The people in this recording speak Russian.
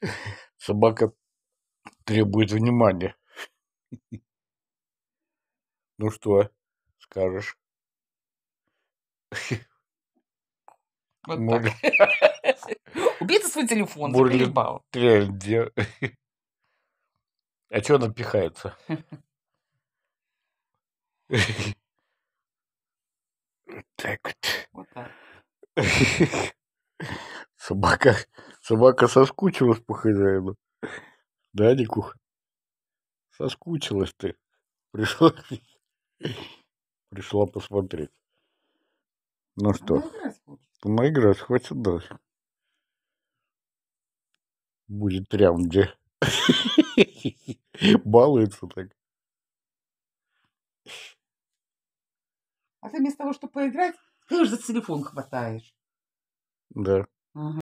Собака требует внимания. Ну что, скажешь? Вот Может... Убейте свой телефон, заперебал. А что она пихается? Так вот. Вот так. Собака Собака соскучилась по хозяину. Да, Никух? Соскучилась ты. Пришла, пришла посмотреть. Ну что? Моя игра хочет дальше. Будет где Балуется так. А ты вместо того, чтобы поиграть, ты уже за телефон хватаешь. Да. Угу.